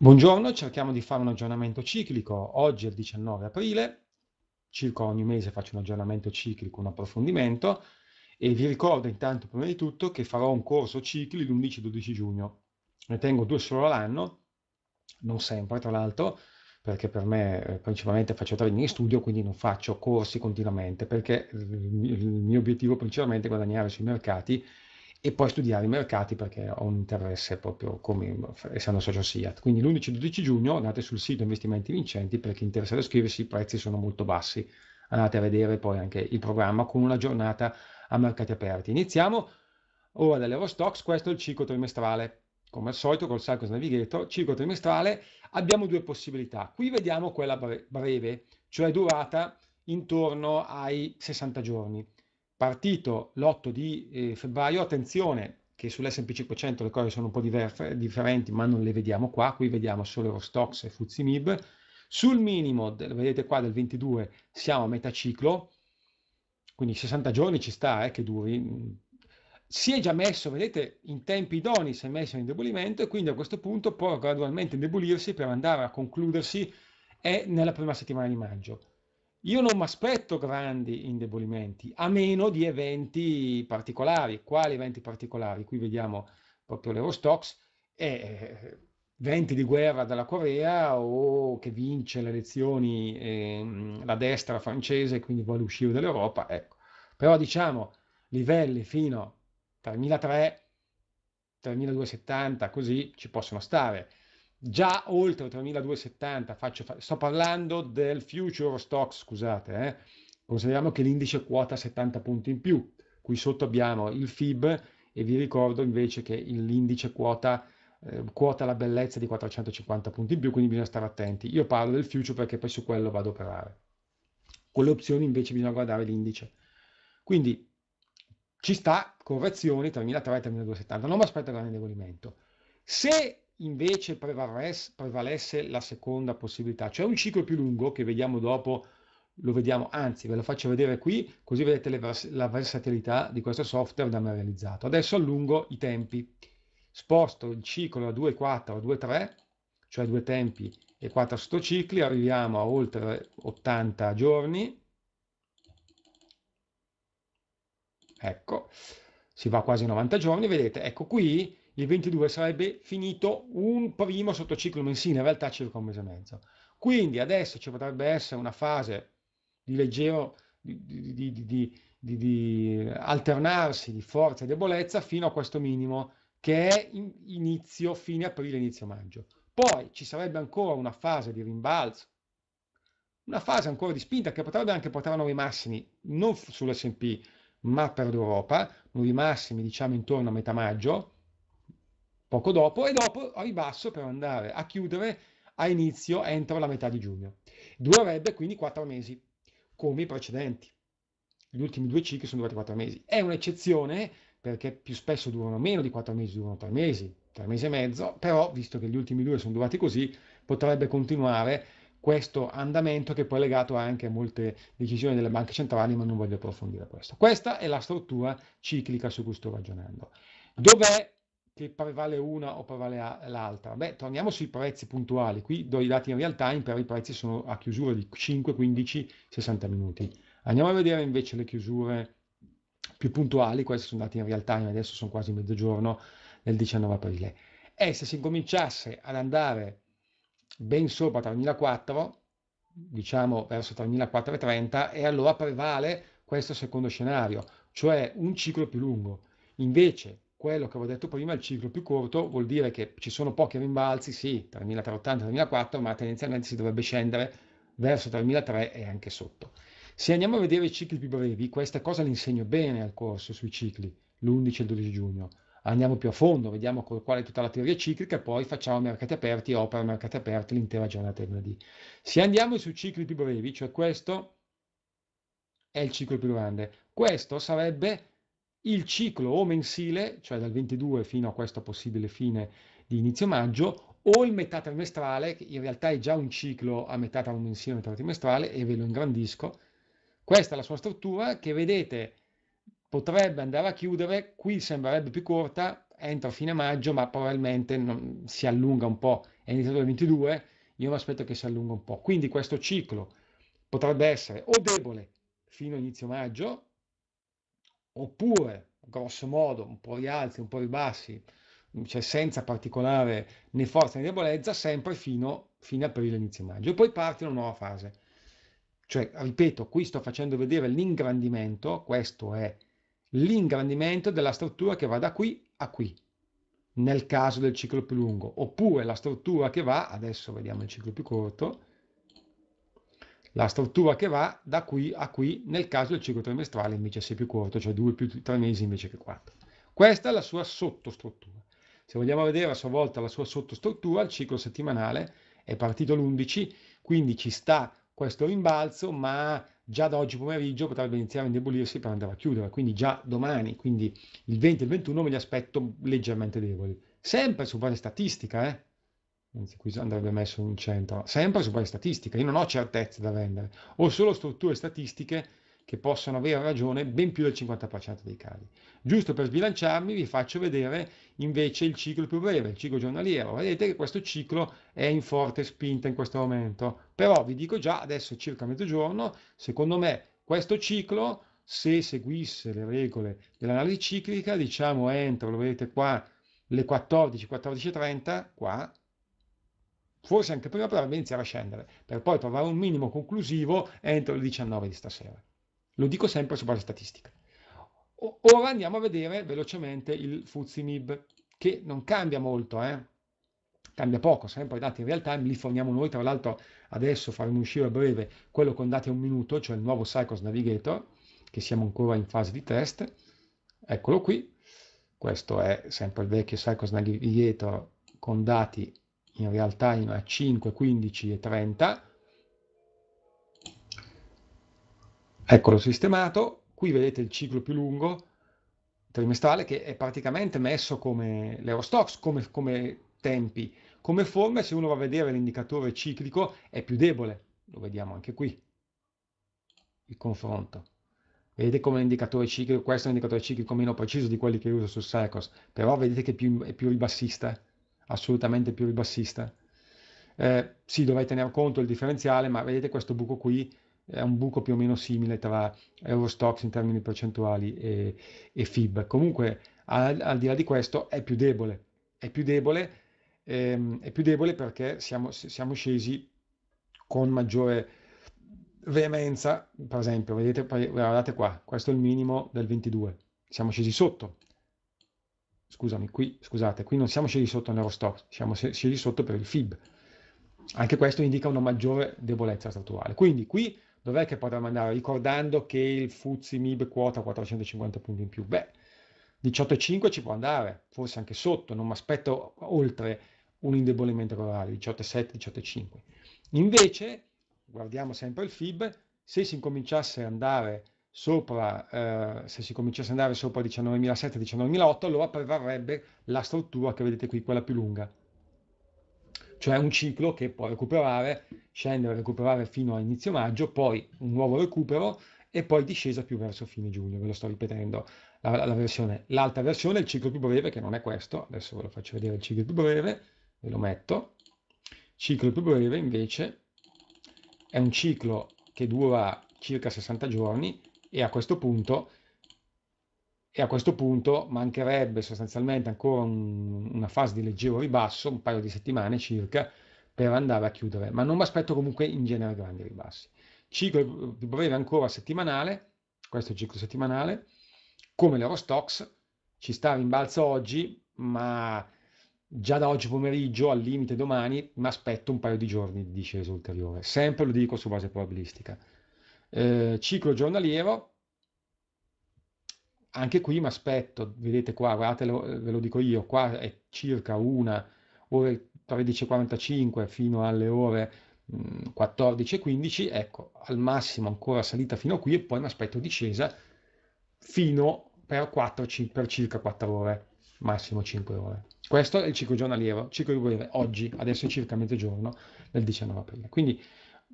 Buongiorno, cerchiamo di fare un aggiornamento ciclico. Oggi è il 19 aprile, circa ogni mese faccio un aggiornamento ciclico, un approfondimento e vi ricordo intanto prima di tutto che farò un corso cicli l'11-12 giugno. Ne tengo due solo all'anno, non sempre tra l'altro, perché per me eh, principalmente faccio training in studio, quindi non faccio corsi continuamente, perché il mio obiettivo principalmente è guadagnare sui mercati e poi studiare i mercati perché ho un interesse proprio come essendo socio SIAT. Quindi l'11-12 giugno andate sul sito Investimenti Vincenti perché interessato a iscriversi, i prezzi sono molto bassi. Andate a vedere poi anche il programma con una giornata a mercati aperti. Iniziamo ora dall'Eurostox, questo è il ciclo trimestrale. Come al solito col Sarcos Navigator, ciclo trimestrale, abbiamo due possibilità. Qui vediamo quella breve, cioè durata intorno ai 60 giorni partito l'8 di eh, febbraio, attenzione che sull'S&P 500 le cose sono un po' diverse, differenti, ma non le vediamo qua, qui vediamo solo Eurostox e Fuzzi Mib. Sul minimo, del, vedete qua, del 22 siamo a metà ciclo, quindi 60 giorni ci sta eh, che duri, si è già messo, vedete, in tempi idoni si è messo in indebolimento e quindi a questo punto può gradualmente indebolirsi per andare a concludersi eh, nella prima settimana di maggio. Io non mi aspetto grandi indebolimenti, a meno di eventi particolari. Quali eventi particolari? Qui vediamo proprio l'Eurostox, eh, venti di guerra dalla Corea o che vince le elezioni eh, la destra francese e quindi vuole uscire dall'Europa. Ecco. Però diciamo livelli fino a 3.300, 3.270, così ci possono stare già oltre 3.270, faccio, sto parlando del future stock, scusate, eh? consideriamo che l'indice quota 70 punti in più, qui sotto abbiamo il FIB e vi ricordo invece che l'indice quota eh, quota la bellezza di 450 punti in più, quindi bisogna stare attenti. Io parlo del future perché poi su quello vado a operare. Con le opzioni invece bisogna guardare l'indice. Quindi ci sta correzioni 3.300-3.270, non mi aspetto grande indebolimento. Se invece prevalesse la seconda possibilità. C'è un ciclo più lungo che vediamo dopo, lo vediamo, anzi ve lo faccio vedere qui, così vedete vers la versatilità di questo software da me realizzato. Adesso allungo i tempi, sposto il ciclo da 4 a 3, cioè due tempi e quattro sottocicli, arriviamo a oltre 80 giorni. Ecco, si va quasi 90 giorni, vedete, ecco qui il 22 sarebbe finito un primo sottociclo mensile, in realtà circa un mese e mezzo. Quindi adesso ci potrebbe essere una fase di leggero di, di, di, di alternarsi di forza e debolezza fino a questo minimo che è inizio, fine aprile, inizio maggio. Poi ci sarebbe ancora una fase di rimbalzo, una fase ancora di spinta che potrebbe anche portare a nuovi massimi, non sull'SP, ma per l'Europa, nuovi massimi diciamo intorno a metà maggio, poco dopo e dopo a ribasso per andare a chiudere a inizio entro la metà di giugno. Durerebbe quindi quattro mesi, come i precedenti. Gli ultimi due cicli sono durati quattro mesi. È un'eccezione perché più spesso durano meno di quattro mesi, durano tre mesi, tre mesi e mezzo, però visto che gli ultimi due sono durati così, potrebbe continuare questo andamento che poi è legato anche a molte decisioni delle banche centrali, ma non voglio approfondire questo. Questa è la struttura ciclica su cui sto ragionando. Dov'è che prevale una o prevale l'altra. Beh, torniamo sui prezzi puntuali. Qui do i dati in real time, però i prezzi sono a chiusura di 5, 15, 60 minuti. Andiamo a vedere invece le chiusure più puntuali, questi sono dati in real time, adesso sono quasi mezzogiorno del 19 aprile. E se si incominciasse ad andare ben sopra 3004, diciamo verso 3430, e allora prevale questo secondo scenario, cioè un ciclo più lungo. Invece quello che avevo detto prima, il ciclo più corto vuol dire che ci sono pochi rimbalzi, sì, 3380 3004, ma tendenzialmente si dovrebbe scendere verso 3003 e anche sotto. Se andiamo a vedere i cicli più brevi, questa cosa l'insegno bene al corso sui cicli, l'11 e il 12 giugno. Andiamo più a fondo, vediamo con quale è tutta la teoria ciclica, e poi facciamo mercati aperti, opera mercati aperti l'intera giornata di lunedì. Se andiamo sui cicli più brevi, cioè questo è il ciclo più grande, questo sarebbe il ciclo o mensile, cioè dal 22 fino a questo possibile fine di inizio maggio, o il metà trimestrale, che in realtà è già un ciclo a metà tra un mensile e metà trimestrale, e ve lo ingrandisco. Questa è la sua struttura che vedete potrebbe andare a chiudere, qui sembrerebbe più corta, entro fine maggio, ma probabilmente non, si allunga un po', è iniziato il 22, io mi aspetto che si allunga un po'. Quindi questo ciclo potrebbe essere o debole fino a inizio maggio, oppure grosso modo un po' rialzi, un po' ribassi, mm, cioè senza particolare né forza né debolezza, sempre fino a fine aprile, inizio maggio. E poi parte una nuova fase. Cioè, ripeto, qui sto facendo vedere l'ingrandimento, questo è l'ingrandimento della struttura che va da qui a qui, nel caso del ciclo più lungo, oppure la struttura che va, adesso vediamo il ciclo più corto, la struttura che va da qui a qui, nel caso il ciclo trimestrale invece sia più corto, cioè 2 più 3 mesi invece che 4. Questa è la sua sottostruttura. Se vogliamo vedere a sua volta la sua sottostruttura, il ciclo settimanale è partito l'11, quindi ci sta questo rimbalzo, ma già da oggi pomeriggio potrebbe iniziare a indebolirsi per andare a chiudere, quindi già domani, quindi il 20 e il 21 me li aspetto leggermente deboli, sempre su base statistica, eh? Anzi, qui andrebbe messo un centro, sempre su base statistica. Io non ho certezze da vendere, ho solo strutture statistiche che possono avere ragione ben più del 50% dei casi. Giusto per sbilanciarmi vi faccio vedere invece il ciclo più breve, il ciclo giornaliero. Vedete che questo ciclo è in forte spinta in questo momento, però vi dico già adesso circa mezzogiorno, secondo me questo ciclo, se seguisse le regole dell'analisi ciclica, diciamo entro, lo vedete qua, le 14, 14.30, qua, forse anche prima, però dovrebbe iniziare a scendere, per poi trovare un minimo conclusivo entro le 19 di stasera. Lo dico sempre su base statistica. ora andiamo a vedere velocemente il FUZIMIB, che non cambia molto, eh? cambia poco, sempre i dati in real time, li forniamo noi, tra l'altro adesso faremo uscire a breve quello con dati a un minuto, cioè il nuovo Cycles Navigator, che siamo ancora in fase di test, eccolo qui, questo è sempre il vecchio Cycles Navigator con dati in realtà a 5, 15 e 30. Eccolo sistemato, qui vedete il ciclo più lungo trimestrale che è praticamente messo come l'Eurostox, come, come tempi, come forme se uno va a vedere l'indicatore ciclico è più debole, lo vediamo anche qui, il confronto. Vedete come l'indicatore ciclico, questo è un ciclico meno preciso di quelli che uso su Cycles, però vedete che è più, è più ribassista assolutamente più il bassista. Eh, sì, dovrei tenere conto del differenziale, ma vedete questo buco qui è un buco più o meno simile tra Eurostox in termini percentuali e, e FIB. Comunque, al, al, di là di questo, è più debole. È più debole, ehm, è più debole perché siamo, siamo scesi con maggiore veemenza. Per esempio, vedete, guardate qua, questo è il minimo del 22. Siamo scesi sotto Scusami, qui, scusate, qui non siamo scesi sotto nell'Eurostox, siamo scesi sotto per il FIB. Anche questo indica una maggiore debolezza strutturale. Quindi qui dov'è che potremmo andare? Ricordando che il Fuzzi MIB quota 450 punti in più. Beh, 18,5 ci può andare, forse anche sotto, non mi aspetto oltre un indebolimento globale, 18,7, 18,5. Invece, guardiamo sempre il FIB, se si incominciasse ad andare sopra, eh, se si cominciasse ad andare sopra 19.007-19.008, allora prevarrebbe la struttura che vedete qui, quella più lunga. Cioè un ciclo che può recuperare, scendere, e recuperare fino a inizio maggio, poi un nuovo recupero e poi discesa più verso fine giugno, ve lo sto ripetendo. La, la versione, L'altra versione, il ciclo più breve, che non è questo, adesso ve lo faccio vedere il ciclo più breve, ve lo metto. Ciclo più breve invece è un ciclo che dura circa 60 giorni e a questo punto, e a questo punto mancherebbe sostanzialmente ancora un, una fase di leggero ribasso, un paio di settimane circa, per andare a chiudere, ma non mi aspetto comunque in genere grandi ribassi. Ciclo più breve ancora settimanale, questo è il ciclo settimanale, come l'Eurostox, ci sta rimbalzo oggi, ma già da oggi pomeriggio, al limite domani, mi aspetto un paio di giorni di discesa ulteriore. Sempre lo dico su base probabilistica. Eh, ciclo giornaliero, anche qui mi aspetto, vedete qua, guardatelo, eh, ve lo dico io, qua è circa una ore 13.45 fino alle ore 14.15, mm, ecco, al massimo ancora salita fino a qui e poi mi aspetto discesa fino per, 4, per circa 4 ore, massimo 5 ore. Questo è il ciclo giornaliero, ciclo giornaliero oggi, adesso è circa mezzogiorno del 19 aprile. Quindi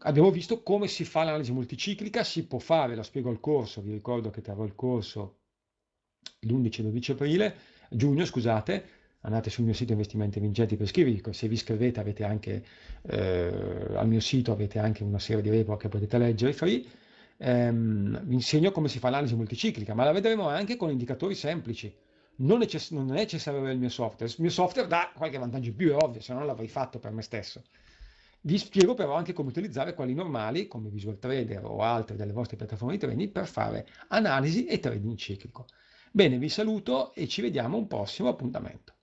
abbiamo visto come si fa l'analisi multiciclica, si può fare, la spiego al corso, vi ricordo che terrò il corso l'11 e 12 aprile, giugno, scusate, andate sul mio sito investimenti vincenti per iscrivervi, se vi iscrivete avete anche, eh, al mio sito avete anche una serie di report che potete leggere free, ehm, vi insegno come si fa l'analisi multiciclica, ma la vedremo anche con indicatori semplici, non, necess- non è necessario avere il mio software, il mio software dà qualche vantaggio in più, è ovvio, se no l'avrei fatto per me stesso. Vi spiego però anche come utilizzare quelli normali come Visual Trader o altre delle vostre piattaforme di trading per fare analisi e trading ciclico. Bene, vi saluto e ci vediamo un prossimo appuntamento.